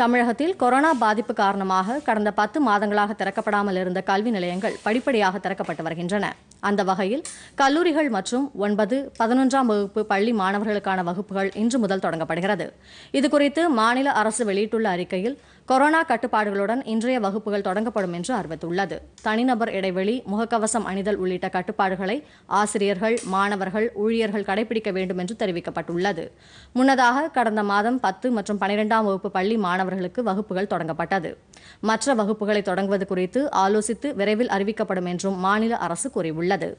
தமிழகத்தில் கொரோனா பாதிப்பு காரணமாக கடந்த பத்து மாதங்களாக திறக்கப்படாமல் இருந்த கல்வி நிலையங்கள் படிப்படியாக திறக்கப்பட்டு வருகின்றன அந்த வகையில் கல்லூரிகள் மற்றும் ஒன்பது பதினொன்றாம் வகுப்பு பள்ளி மாணவர்களுக்கான வகுப்புகள் இன்று முதல் தொடங்கப்படுகிறது இதுகுறித்து மாநில அரசு வெளியிட்டுள்ள அறிக்கையில் கொரோனா கட்டுப்பாடுகளுடன் இன்றைய வகுப்புகள் தொடங்கப்படும் என்று அறிவித்துள்ளது தனிநபர் இடைவெளி முகக்கவசம் அணிதல் உள்ளிட்ட கட்டுப்பாடுகளை ஆசிரியர்கள் மாணவர்கள் ஊழியர்கள் கடைபிடிக்க வேண்டும் என்று தெரிவிக்கப்பட்டுள்ளது முன்னதாக கடந்த மாதம் பத்து மற்றும் பனிரெண்டாம் வகுப்பு பள்ளி மாணவர்களுக்கு வகுப்புகள் தொடங்கப்பட்டது மற்ற வகுப்புகளை தொடங்குவது குறித்து ஆலோசித்து விரைவில் அறிவிக்கப்படும் என்றும் மாநில அரசு கூறியுள்ளது